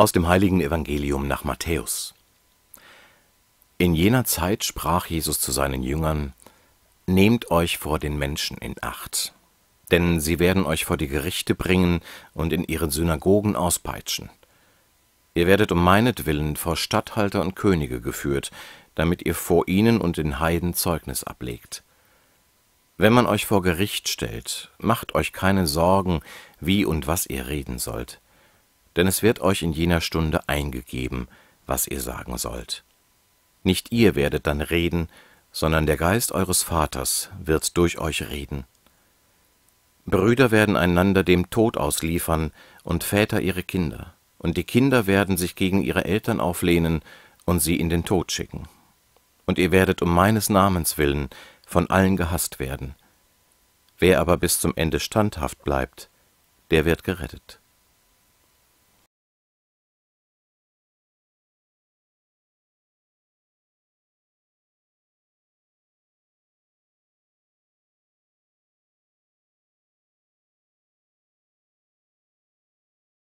Aus dem heiligen Evangelium nach Matthäus. In jener Zeit sprach Jesus zu seinen Jüngern, Nehmt euch vor den Menschen in Acht, denn sie werden euch vor die Gerichte bringen und in ihren Synagogen auspeitschen. Ihr werdet um meinetwillen vor Statthalter und Könige geführt, damit ihr vor ihnen und den Heiden Zeugnis ablegt. Wenn man euch vor Gericht stellt, macht euch keine Sorgen, wie und was ihr reden sollt denn es wird euch in jener Stunde eingegeben, was ihr sagen sollt. Nicht ihr werdet dann reden, sondern der Geist eures Vaters wird durch euch reden. Brüder werden einander dem Tod ausliefern und Väter ihre Kinder, und die Kinder werden sich gegen ihre Eltern auflehnen und sie in den Tod schicken. Und ihr werdet um meines Namens willen von allen gehasst werden. Wer aber bis zum Ende standhaft bleibt, der wird gerettet.